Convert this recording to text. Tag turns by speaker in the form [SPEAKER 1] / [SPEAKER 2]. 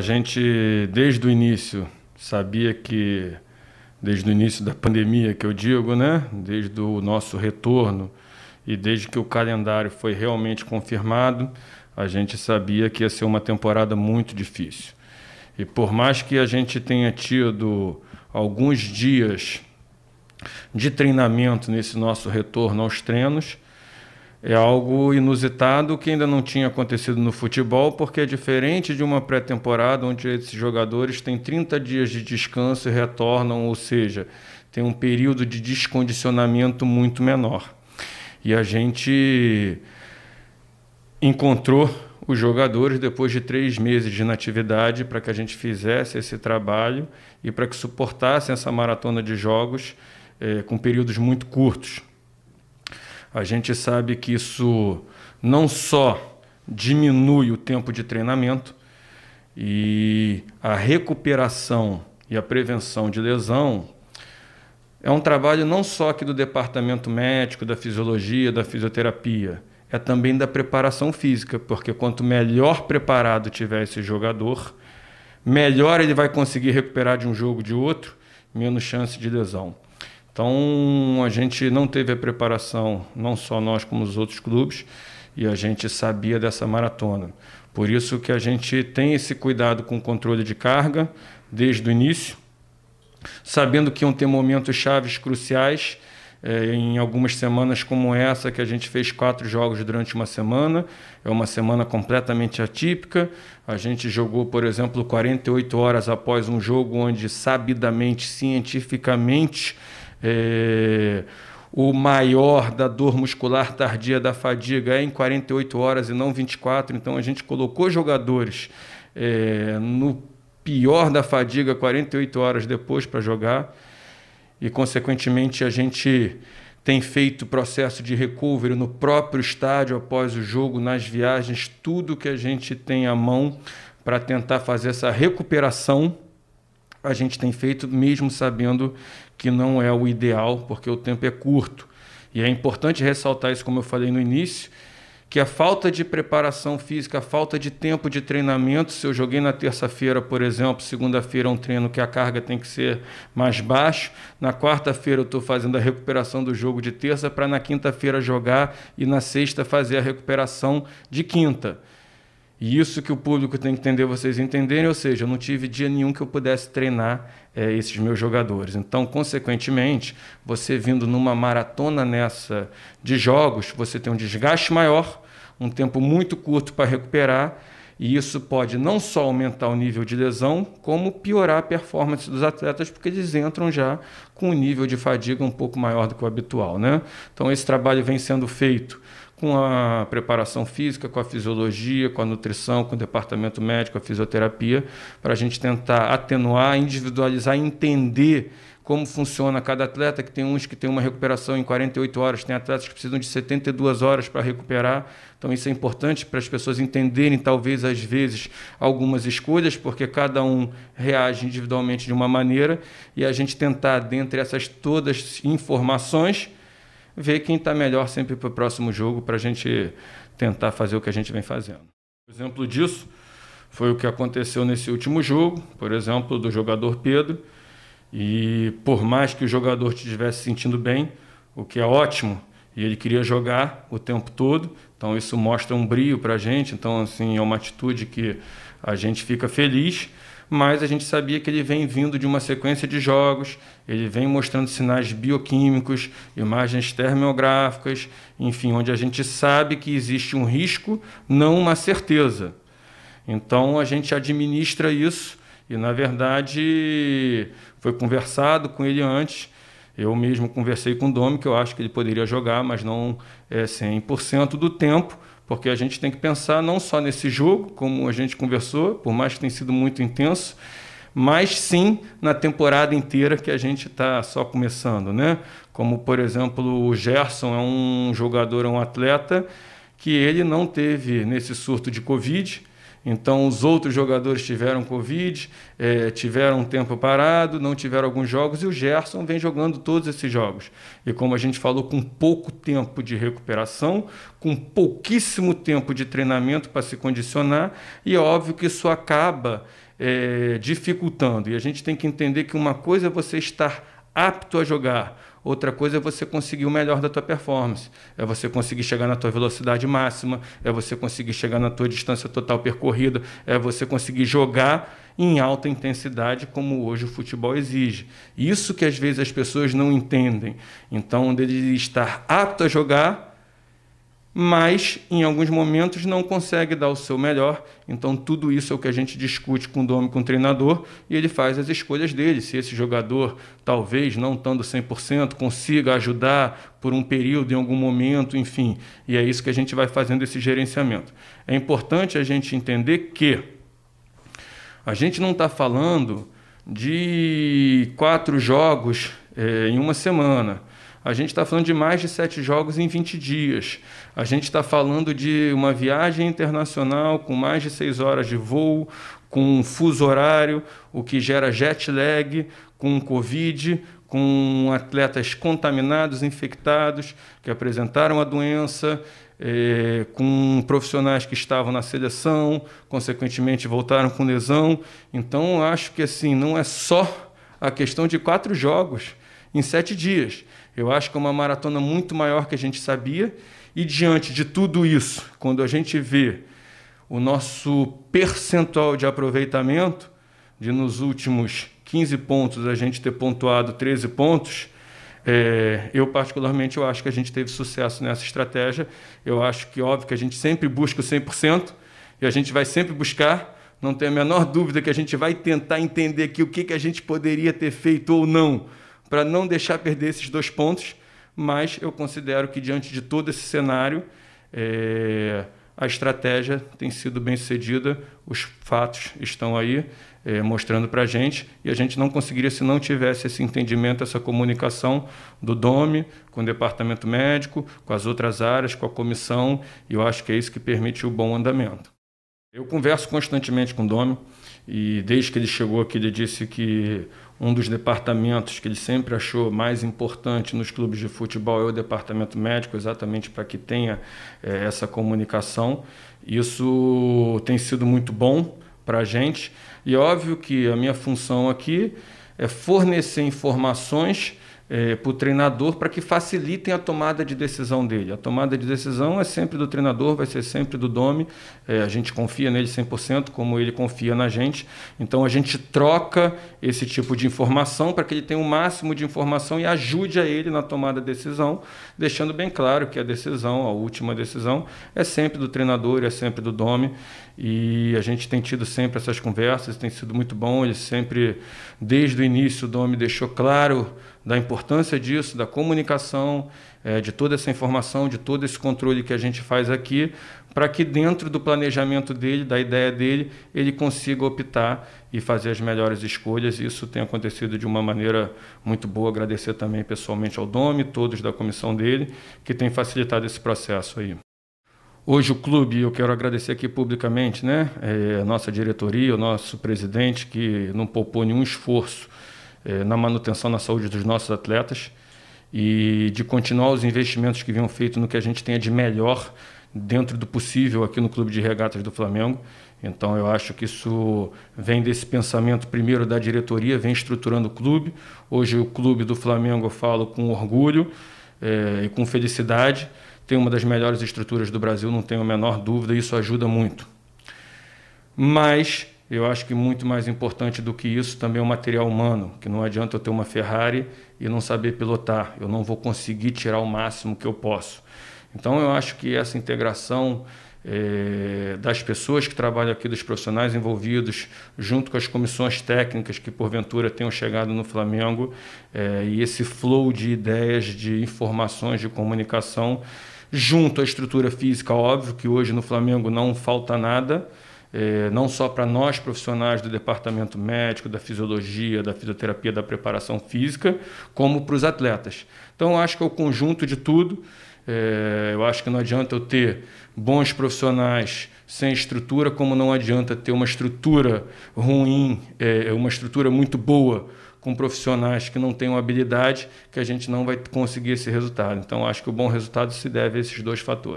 [SPEAKER 1] A gente, desde o início, sabia que, desde o início da pandemia, que eu digo, né? Desde o nosso retorno e desde que o calendário foi realmente confirmado, a gente sabia que ia ser uma temporada muito difícil. E por mais que a gente tenha tido alguns dias de treinamento nesse nosso retorno aos treinos, é algo inusitado que ainda não tinha acontecido no futebol, porque é diferente de uma pré-temporada onde esses jogadores têm 30 dias de descanso e retornam, ou seja, tem um período de descondicionamento muito menor. E a gente encontrou os jogadores depois de três meses de inatividade para que a gente fizesse esse trabalho e para que suportassem essa maratona de jogos eh, com períodos muito curtos a gente sabe que isso não só diminui o tempo de treinamento e a recuperação e a prevenção de lesão é um trabalho não só aqui do departamento médico, da fisiologia, da fisioterapia, é também da preparação física, porque quanto melhor preparado tiver esse jogador, melhor ele vai conseguir recuperar de um jogo de outro, menos chance de lesão. Então a gente não teve a preparação, não só nós como os outros clubes, e a gente sabia dessa maratona. Por isso que a gente tem esse cuidado com o controle de carga desde o início, sabendo que iam ter momentos chaves cruciais é, em algumas semanas como essa, que a gente fez quatro jogos durante uma semana, é uma semana completamente atípica. A gente jogou, por exemplo, 48 horas após um jogo onde, sabidamente, cientificamente, é, o maior da dor muscular tardia da fadiga é em 48 horas e não 24. Então a gente colocou jogadores é, no pior da fadiga 48 horas depois para jogar e consequentemente a gente tem feito processo de recovery no próprio estádio após o jogo, nas viagens, tudo que a gente tem à mão para tentar fazer essa recuperação a gente tem feito, mesmo sabendo que não é o ideal, porque o tempo é curto. E é importante ressaltar isso, como eu falei no início, que a falta de preparação física, a falta de tempo de treinamento, se eu joguei na terça-feira, por exemplo, segunda-feira é um treino que a carga tem que ser mais baixa, na quarta-feira eu estou fazendo a recuperação do jogo de terça para na quinta-feira jogar e na sexta fazer a recuperação de quinta. E isso que o público tem que entender, vocês entenderem, ou seja, eu não tive dia nenhum que eu pudesse treinar é, esses meus jogadores. Então, consequentemente, você vindo numa maratona nessa de jogos, você tem um desgaste maior, um tempo muito curto para recuperar e isso pode não só aumentar o nível de lesão, como piorar a performance dos atletas, porque eles entram já com um nível de fadiga um pouco maior do que o habitual. Né? Então, esse trabalho vem sendo feito com a preparação física, com a fisiologia, com a nutrição, com o departamento médico, a fisioterapia, para a gente tentar atenuar, individualizar, entender como funciona cada atleta, que tem uns que tem uma recuperação em 48 horas, tem atletas que precisam de 72 horas para recuperar. Então isso é importante para as pessoas entenderem talvez às vezes algumas escolhas, porque cada um reage individualmente de uma maneira e a gente tentar dentre essas todas informações ver quem está melhor sempre para o próximo jogo para a gente tentar fazer o que a gente vem fazendo. Por exemplo disso foi o que aconteceu nesse último jogo, por exemplo do jogador Pedro e por mais que o jogador estivesse se sentindo bem, o que é ótimo, e ele queria jogar o tempo todo, então isso mostra um brilho para a gente. Então, assim, é uma atitude que a gente fica feliz, mas a gente sabia que ele vem vindo de uma sequência de jogos, ele vem mostrando sinais bioquímicos, imagens termográficas, enfim, onde a gente sabe que existe um risco, não uma certeza. Então a gente administra isso e, na verdade, foi conversado com ele antes. Eu mesmo conversei com o Domi, que eu acho que ele poderia jogar, mas não é, 100% do tempo, porque a gente tem que pensar não só nesse jogo, como a gente conversou, por mais que tenha sido muito intenso, mas sim na temporada inteira que a gente está só começando, né? Como, por exemplo, o Gerson é um jogador, é um atleta, que ele não teve nesse surto de Covid, então, os outros jogadores tiveram Covid, é, tiveram um tempo parado, não tiveram alguns jogos, e o Gerson vem jogando todos esses jogos. E como a gente falou, com pouco tempo de recuperação, com pouquíssimo tempo de treinamento para se condicionar, e é óbvio que isso acaba é, dificultando. E a gente tem que entender que uma coisa é você estar apto a jogar. Outra coisa é você conseguir o melhor da tua performance, é você conseguir chegar na tua velocidade máxima, é você conseguir chegar na tua distância total percorrida, é você conseguir jogar em alta intensidade como hoje o futebol exige. Isso que às vezes as pessoas não entendem. Então, de estar apto a jogar mas em alguns momentos não consegue dar o seu melhor. Então, tudo isso é o que a gente discute com o dono, com o treinador, e ele faz as escolhas dele. Se esse jogador, talvez não estando 100%, consiga ajudar por um período, em algum momento, enfim. E é isso que a gente vai fazendo esse gerenciamento. É importante a gente entender que a gente não está falando de quatro jogos é, em uma semana a gente está falando de mais de sete jogos em 20 dias. A gente está falando de uma viagem internacional com mais de seis horas de voo, com um fuso horário, o que gera jet lag, com Covid, com atletas contaminados, infectados, que apresentaram a doença, eh, com profissionais que estavam na seleção, consequentemente voltaram com lesão. Então, acho que assim não é só a questão de quatro jogos em sete dias. Eu acho que é uma maratona muito maior que a gente sabia. E diante de tudo isso, quando a gente vê o nosso percentual de aproveitamento, de nos últimos 15 pontos a gente ter pontuado 13 pontos, é, eu particularmente eu acho que a gente teve sucesso nessa estratégia. Eu acho que óbvio que a gente sempre busca o 100% e a gente vai sempre buscar. Não tem a menor dúvida que a gente vai tentar entender aqui o que, que a gente poderia ter feito ou não para não deixar perder esses dois pontos, mas eu considero que, diante de todo esse cenário, é, a estratégia tem sido bem sucedida, os fatos estão aí é, mostrando para a gente, e a gente não conseguiria se não tivesse esse entendimento, essa comunicação do DOME com o departamento médico, com as outras áreas, com a comissão, e eu acho que é isso que permite o bom andamento. Eu converso constantemente com o Domi e desde que ele chegou aqui ele disse que um dos departamentos que ele sempre achou mais importante nos clubes de futebol é o departamento médico, exatamente para que tenha é, essa comunicação. Isso tem sido muito bom para a gente. E óbvio que a minha função aqui é fornecer informações é, para o treinador para que facilitem a tomada de decisão dele. A tomada de decisão é sempre do treinador, vai ser sempre do Domi. É, a gente confia nele 100%, como ele confia na gente. Então a gente troca esse tipo de informação para que ele tenha o um máximo de informação e ajude a ele na tomada de decisão, deixando bem claro que a decisão, a última decisão, é sempre do treinador, é sempre do Domi. E a gente tem tido sempre essas conversas, tem sido muito bom. Ele sempre, desde o início, o Dom me deixou claro da importância disso, da comunicação, é, de toda essa informação, de todo esse controle que a gente faz aqui, para que dentro do planejamento dele, da ideia dele, ele consiga optar e fazer as melhores escolhas. Isso tem acontecido de uma maneira muito boa. Agradecer também pessoalmente ao Dom e todos da comissão dele, que tem facilitado esse processo aí. Hoje o clube, eu quero agradecer aqui publicamente, né? É, a nossa diretoria, o nosso presidente, que não poupou nenhum esforço é, na manutenção na saúde dos nossos atletas e de continuar os investimentos que vinham feito no que a gente tenha de melhor dentro do possível aqui no Clube de Regatas do Flamengo. Então eu acho que isso vem desse pensamento primeiro da diretoria, vem estruturando o clube. Hoje o clube do Flamengo eu falo com orgulho é, e com felicidade tem uma das melhores estruturas do Brasil, não tenho a menor dúvida, isso ajuda muito. Mas eu acho que muito mais importante do que isso também é o material humano, que não adianta eu ter uma Ferrari e não saber pilotar, eu não vou conseguir tirar o máximo que eu posso. Então eu acho que essa integração é, das pessoas que trabalham aqui, dos profissionais envolvidos, junto com as comissões técnicas que porventura tenham chegado no Flamengo, é, e esse flow de ideias, de informações, de comunicação, junto à estrutura física, óbvio que hoje no Flamengo não falta nada, é, não só para nós profissionais do departamento médico, da fisiologia, da fisioterapia, da preparação física, como para os atletas. Então, acho que é o conjunto de tudo. É, eu acho que não adianta eu ter bons profissionais sem estrutura, como não adianta ter uma estrutura ruim, é, uma estrutura muito boa com profissionais que não tenham habilidade, que a gente não vai conseguir esse resultado. Então, acho que o bom resultado se deve a esses dois fatores.